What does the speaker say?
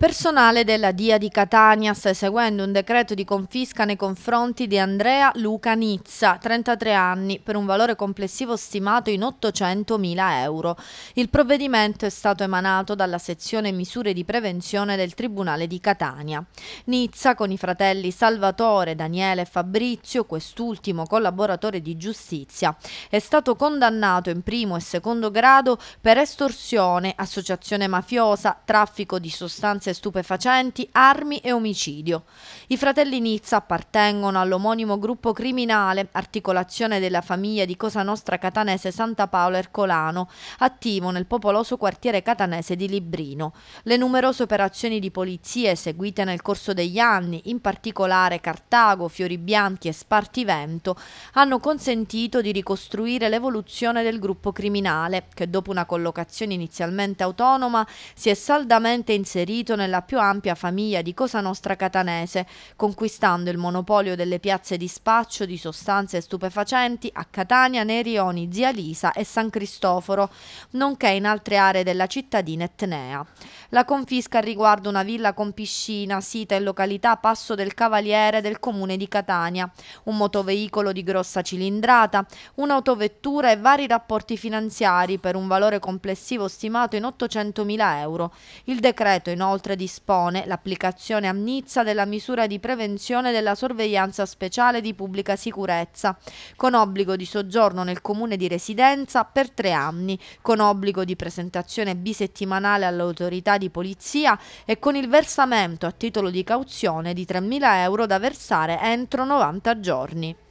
Personale della DIA di Catania sta eseguendo un decreto di confisca nei confronti di Andrea Luca Nizza, 33 anni, per un valore complessivo stimato in 800.000 euro. Il provvedimento è stato emanato dalla sezione misure di prevenzione del Tribunale di Catania. Nizza, con i fratelli Salvatore, Daniele e Fabrizio, quest'ultimo collaboratore di giustizia, è stato condannato in primo e secondo grado per estorsione, associazione mafiosa, traffico di sostanze sostanze stupefacenti, armi e omicidio. I fratelli Nizza appartengono all'omonimo gruppo criminale, articolazione della famiglia di Cosa Nostra Catanese Santa Paolo Ercolano, attivo nel popoloso quartiere catanese di Librino. Le numerose operazioni di polizia eseguite nel corso degli anni, in particolare Cartago, Fiori Bianchi e Spartivento, hanno consentito di ricostruire l'evoluzione del gruppo criminale, che dopo una collocazione inizialmente autonoma si è saldamente inserito nel nella più ampia famiglia di Cosa Nostra Catanese, conquistando il monopolio delle piazze di spaccio di sostanze stupefacenti a Catania, Nerioni, Zia Lisa e San Cristoforo, nonché in altre aree della cittadina etnea. La confisca riguarda una villa con piscina sita in località Passo del Cavaliere del comune di Catania, un motoveicolo di grossa cilindrata, un'autovettura e vari rapporti finanziari per un valore complessivo stimato in 800.000 euro. Il decreto inoltre inoltre dispone l'applicazione a Nizza della misura di prevenzione della sorveglianza speciale di pubblica sicurezza, con obbligo di soggiorno nel comune di residenza per tre anni, con obbligo di presentazione bisettimanale all'autorità di polizia e con il versamento a titolo di cauzione di 3.000 euro da versare entro 90 giorni.